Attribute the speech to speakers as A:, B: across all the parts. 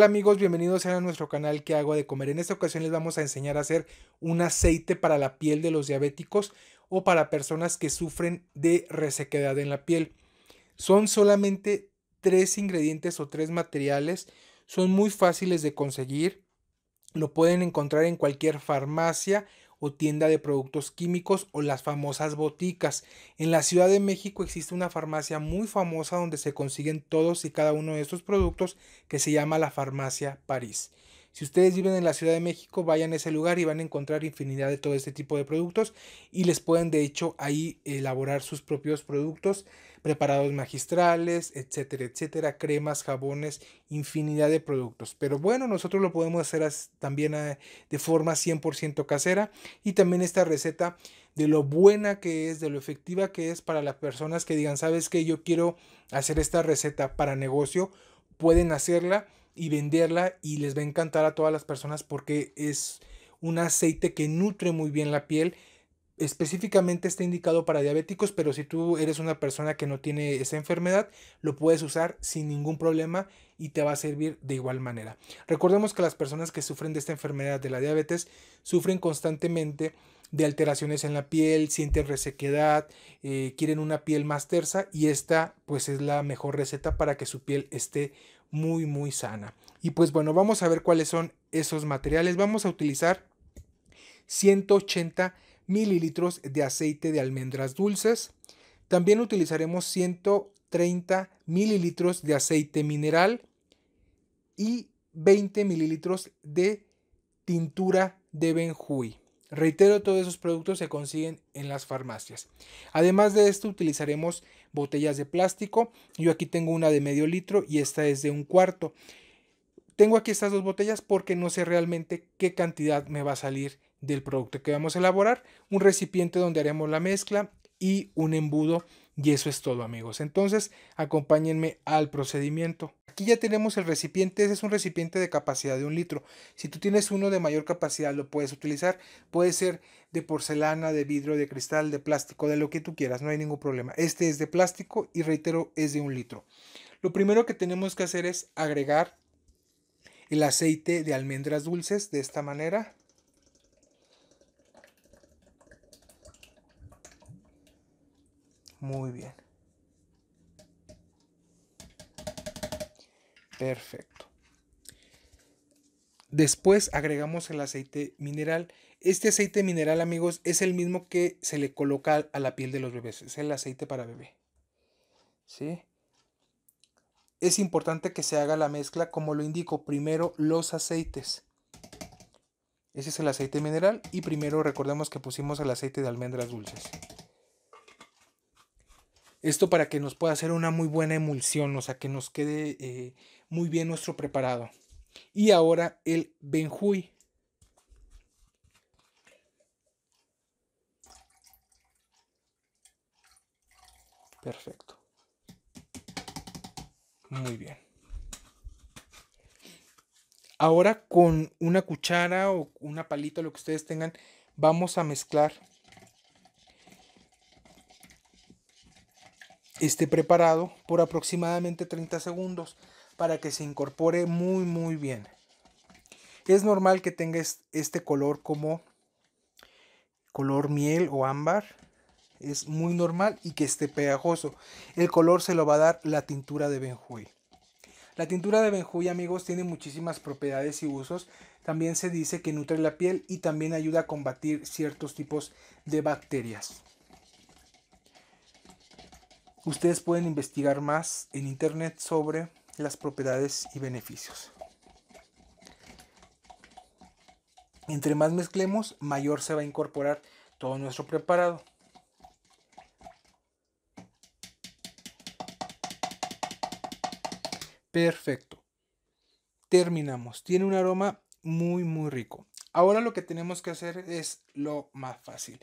A: Hola amigos, bienvenidos a nuestro canal que hago de comer. En esta ocasión les vamos a enseñar a hacer un aceite para la piel de los diabéticos o para personas que sufren de resequedad en la piel. Son solamente tres ingredientes o tres materiales, son muy fáciles de conseguir, lo pueden encontrar en cualquier farmacia o tienda de productos químicos o las famosas boticas. En la Ciudad de México existe una farmacia muy famosa donde se consiguen todos y cada uno de estos productos que se llama la Farmacia París. Si ustedes viven en la Ciudad de México, vayan a ese lugar y van a encontrar infinidad de todo este tipo de productos y les pueden de hecho ahí elaborar sus propios productos preparados magistrales, etcétera, etcétera, cremas, jabones, infinidad de productos. Pero bueno, nosotros lo podemos hacer también eh, de forma 100% casera y también esta receta de lo buena que es, de lo efectiva que es para las personas que digan, sabes que yo quiero hacer esta receta para negocio, pueden hacerla y venderla y les va a encantar a todas las personas porque es un aceite que nutre muy bien la piel específicamente está indicado para diabéticos, pero si tú eres una persona que no tiene esa enfermedad, lo puedes usar sin ningún problema y te va a servir de igual manera. Recordemos que las personas que sufren de esta enfermedad de la diabetes sufren constantemente de alteraciones en la piel, sienten resequedad, eh, quieren una piel más tersa y esta pues es la mejor receta para que su piel esté muy muy sana. Y pues bueno, vamos a ver cuáles son esos materiales. Vamos a utilizar 180 mililitros de aceite de almendras dulces. También utilizaremos 130 mililitros de aceite mineral y 20 mililitros de tintura de benjuy Reitero, todos esos productos se consiguen en las farmacias. Además de esto, utilizaremos botellas de plástico. Yo aquí tengo una de medio litro y esta es de un cuarto. Tengo aquí estas dos botellas porque no sé realmente qué cantidad me va a salir del producto que vamos a elaborar, un recipiente donde haremos la mezcla y un embudo y eso es todo amigos. Entonces acompáñenme al procedimiento. Aquí ya tenemos el recipiente, ese es un recipiente de capacidad de un litro. Si tú tienes uno de mayor capacidad lo puedes utilizar, puede ser de porcelana, de vidrio, de cristal, de plástico, de lo que tú quieras, no hay ningún problema. Este es de plástico y reitero es de un litro. Lo primero que tenemos que hacer es agregar el aceite de almendras dulces de esta manera Muy bien. Perfecto. Después agregamos el aceite mineral. Este aceite mineral, amigos, es el mismo que se le coloca a la piel de los bebés. Es el aceite para bebé. ¿Sí? Es importante que se haga la mezcla, como lo indico, primero los aceites. Ese es el aceite mineral y primero recordemos que pusimos el aceite de almendras dulces. Esto para que nos pueda hacer una muy buena emulsión, o sea, que nos quede eh, muy bien nuestro preparado. Y ahora el benjuy. Perfecto. Muy bien. Ahora con una cuchara o una palita, lo que ustedes tengan, vamos a mezclar esté preparado por aproximadamente 30 segundos para que se incorpore muy muy bien. Es normal que tenga este color como color miel o ámbar. Es muy normal y que esté pegajoso. El color se lo va a dar la tintura de benjuy La tintura de benjuy amigos, tiene muchísimas propiedades y usos. También se dice que nutre la piel y también ayuda a combatir ciertos tipos de bacterias. Ustedes pueden investigar más en Internet sobre las propiedades y beneficios. Entre más mezclemos, mayor se va a incorporar todo nuestro preparado. Perfecto. Terminamos. Tiene un aroma muy, muy rico. Ahora lo que tenemos que hacer es lo más fácil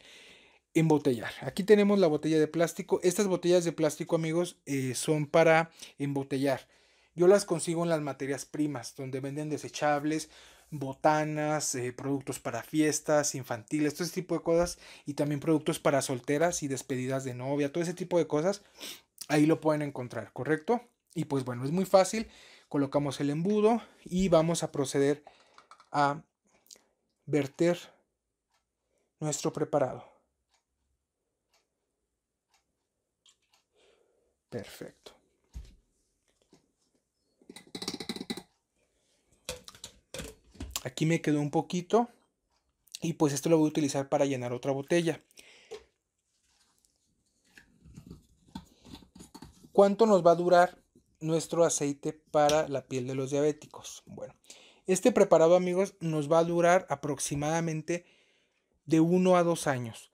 A: embotellar. Aquí tenemos la botella de plástico. Estas botellas de plástico, amigos, eh, son para embotellar. Yo las consigo en las materias primas, donde venden desechables, botanas, eh, productos para fiestas infantiles, todo ese tipo de cosas. Y también productos para solteras y despedidas de novia, todo ese tipo de cosas. Ahí lo pueden encontrar, ¿correcto? Y pues bueno, es muy fácil. Colocamos el embudo y vamos a proceder a verter nuestro preparado. Perfecto. Aquí me quedó un poquito y pues esto lo voy a utilizar para llenar otra botella. ¿Cuánto nos va a durar nuestro aceite para la piel de los diabéticos? Bueno, este preparado amigos nos va a durar aproximadamente de 1 a 2 años.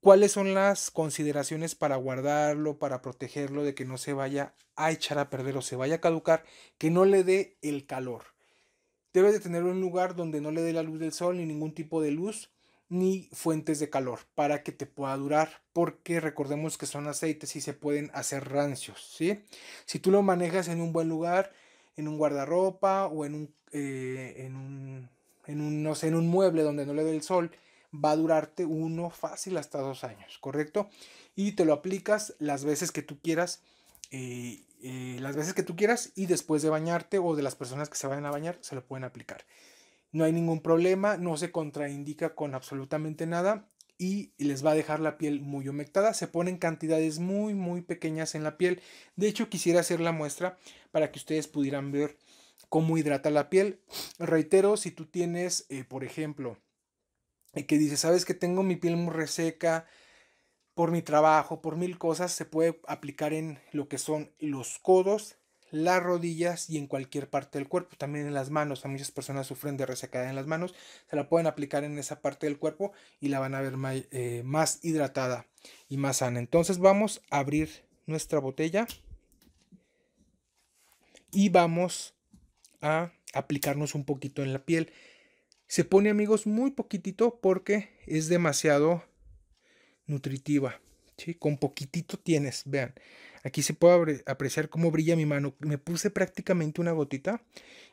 A: ¿Cuáles son las consideraciones para guardarlo, para protegerlo de que no se vaya a echar a perder o se vaya a caducar, que no le dé el calor? Debes de tener un lugar donde no le dé la luz del sol ni ningún tipo de luz ni fuentes de calor para que te pueda durar porque recordemos que son aceites y se pueden hacer rancios, ¿sí? Si tú lo manejas en un buen lugar, en un guardarropa o en un, eh, en, en un mueble donde no le dé el sol, va a durarte uno fácil hasta dos años, ¿correcto? Y te lo aplicas las veces que tú quieras. Eh, eh, las veces que tú quieras y después de bañarte o de las personas que se vayan a bañar se lo pueden aplicar. No hay ningún problema, no se contraindica con absolutamente nada y les va a dejar la piel muy humectada. Se ponen cantidades muy muy pequeñas en la piel. De hecho quisiera hacer la muestra para que ustedes pudieran ver cómo hidrata la piel. Reitero, si tú tienes, eh, por ejemplo, y que dice, sabes que tengo mi piel muy reseca por mi trabajo, por mil cosas, se puede aplicar en lo que son los codos, las rodillas y en cualquier parte del cuerpo, también en las manos, a muchas personas sufren de reseca en las manos, se la pueden aplicar en esa parte del cuerpo y la van a ver más, eh, más hidratada y más sana. Entonces vamos a abrir nuestra botella y vamos a aplicarnos un poquito en la piel. Se pone amigos muy poquitito porque es demasiado nutritiva. Con poquitito tienes, vean. Aquí se puede apreciar cómo brilla mi mano. Me puse prácticamente una gotita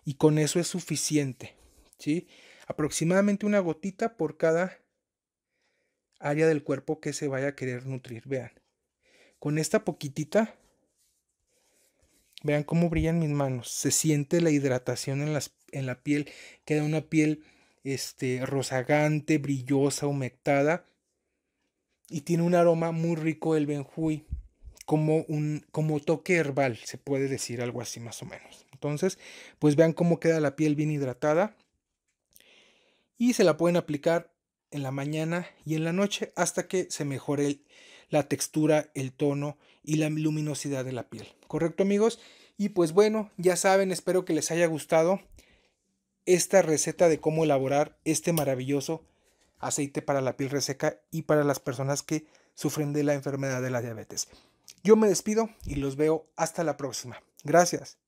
A: y con eso es suficiente. Aproximadamente una gotita por cada área del cuerpo que se vaya a querer nutrir. Vean, con esta poquitita, vean cómo brillan mis manos. Se siente la hidratación en, las, en la piel. Queda una piel este, rozagante, brillosa, humectada. Y tiene un aroma muy rico el benjuy, como un como toque herbal, se puede decir algo así más o menos. Entonces, pues vean cómo queda la piel bien hidratada. Y se la pueden aplicar en la mañana y en la noche hasta que se mejore la textura, el tono y la luminosidad de la piel. ¿Correcto amigos? Y pues bueno, ya saben, espero que les haya gustado esta receta de cómo elaborar este maravilloso aceite para la piel reseca y para las personas que sufren de la enfermedad de la diabetes. Yo me despido y los veo hasta la próxima. Gracias.